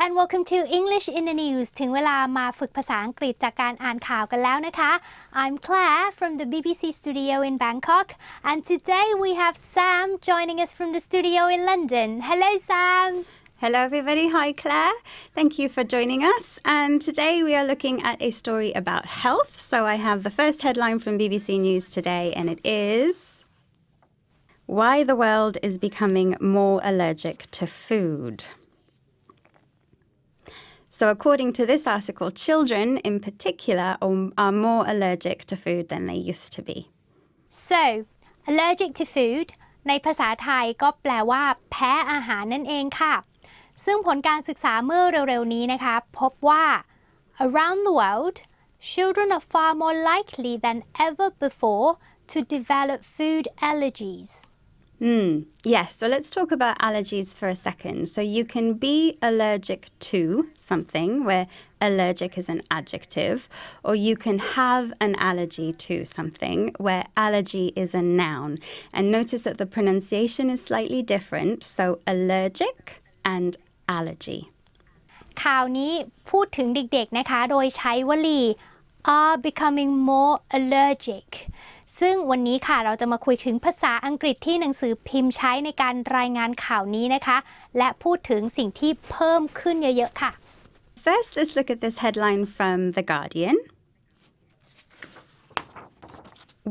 and welcome to English in the News ถึงเวลามาฝึกภาษาอังกฤษจากการอ่านข่าวกันแล้วนะคะ I'm Claire from the BBC studio in Bangkok and today we have Sam joining us from the studio in London. Hello Sam. Hello everybody. Hi Claire. Thank you for joining us. And today we are looking at a story about health. So I have the first headline from BBC News today and it is Why the world is becoming more allergic to food. So, according to this article, children in particular are more allergic to food than they used to be. So, allergic to food ในภาษาไทยก็แปลว่า around the world children are far more likely than ever before to develop food allergies Mm, yes, yeah. so let's talk about allergies for a second. So you can be allergic to something, where allergic is an adjective, or you can have an allergy to something, where allergy is a noun. And notice that the pronunciation is slightly different. So allergic and allergy. ข่าวนี้พูดถึงเด็กๆนะคะ are becoming more allergic ซึ่งวันนี้ค่ะ เราจะมาคุยถึงภาษาอังกฤษที่หนังสือพิมพ์ใช้ในการรายงานข่าวนี้นะคะ และพูดถึงสิ่งที่เพิ่มขึ้นเยอะๆค่ะ First let's look at this headline from The Guardian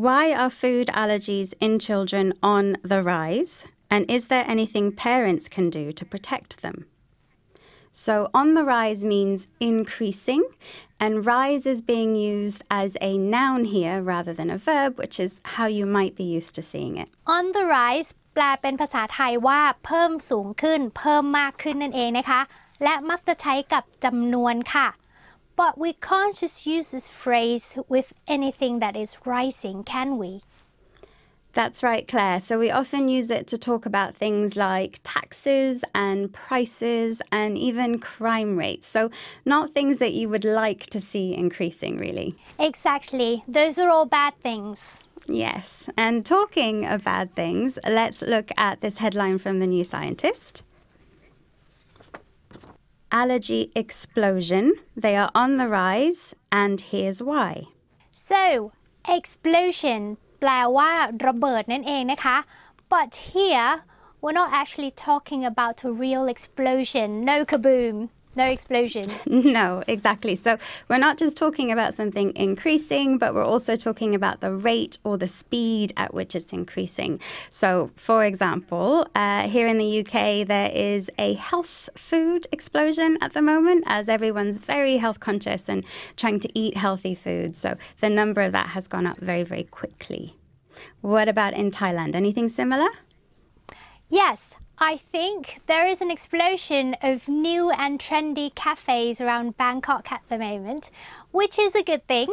Why are food allergies in children on the rise? And is there anything parents can do to protect them? So on the rise means increasing, and rise is being used as a noun here rather than a verb, which is how you might be used to seeing it. On the rise But we can't just use this phrase with anything that is rising, can we? That's right, Claire. So we often use it to talk about things like taxes and prices and even crime rates. So, not things that you would like to see increasing, really. Exactly. Those are all bad things. Yes. And talking of bad things, let's look at this headline from The New Scientist Allergy explosion. They are on the rise, and here's why. So, explosion แปลว่าระเบิดนั่นเองนะคะ but here we're not actually talking about a real explosion no kaboom no explosion. no, exactly. So we're not just talking about something increasing, but we're also talking about the rate or the speed at which it's increasing. So, for example, uh, here in the UK, there is a health food explosion at the moment as everyone's very health conscious and trying to eat healthy food. So the number of that has gone up very, very quickly. What about in Thailand? Anything similar? Yes, I think there is an explosion of new and trendy cafes around Bangkok at the moment, which is a good thing.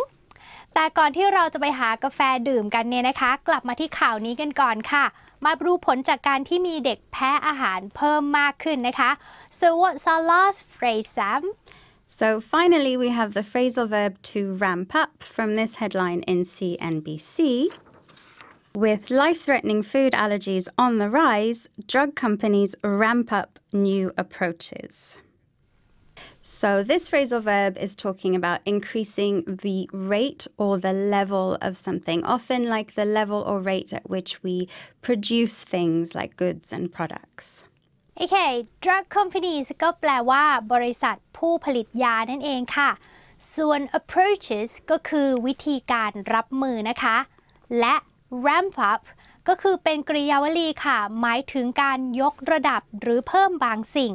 แต่ก่อนที่เราจะไปหากาแฟดื่มกันเนี่ยนะคะ กลับมาที่ข่าวนี้กันก่อนค่ะ มาดูผลจากการที่มีเด็กแพ้อาหารเพิ่มมากขึ้นนะคะ so what's our last phrase Sam so finally we have the phrasal verb to ramp up from this headline in CNBC with life threatening food allergies on the rise, drug companies ramp up new approaches. So, this phrasal verb is talking about increasing the rate or the level of something, often like the level or rate at which we produce things like goods and products. Okay drug companies ก็แปลว่าบริษัทผู้ผลิตยานั่นเองค่ะ ส่วน approaches ก็คือวิธีการรับมือนะคะ และ ramp up ก็คือเป็นกริยาวลีค่ะ หมายถึงการยกระดับหรือเพิ่มบางสิ่ง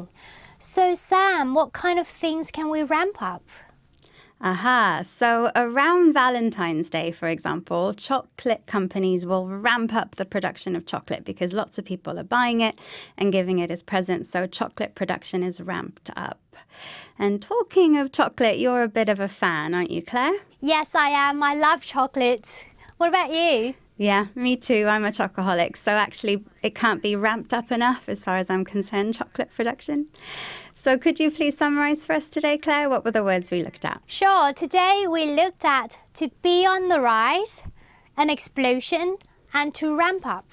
so Sam what kind of things can we ramp up Aha, so around Valentine's Day, for example, chocolate companies will ramp up the production of chocolate because lots of people are buying it and giving it as presents. So chocolate production is ramped up. And talking of chocolate, you're a bit of a fan, aren't you, Claire? Yes, I am. I love chocolate. What about you? Yeah, me too. I'm a chocoholic. So actually, it can't be ramped up enough as far as I'm concerned, chocolate production. So could you please summarise for us today, Claire? What were the words we looked at? Sure. Today we looked at to be on the rise, an explosion, and to ramp up.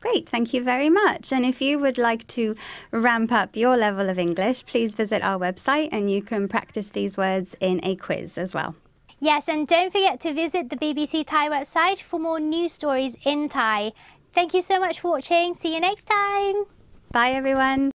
Great, thank you very much. And if you would like to ramp up your level of English, please visit our website and you can practice these words in a quiz as well. Yes, and don't forget to visit the BBC Thai website for more news stories in Thai. Thank you so much for watching. See you next time. Bye, everyone.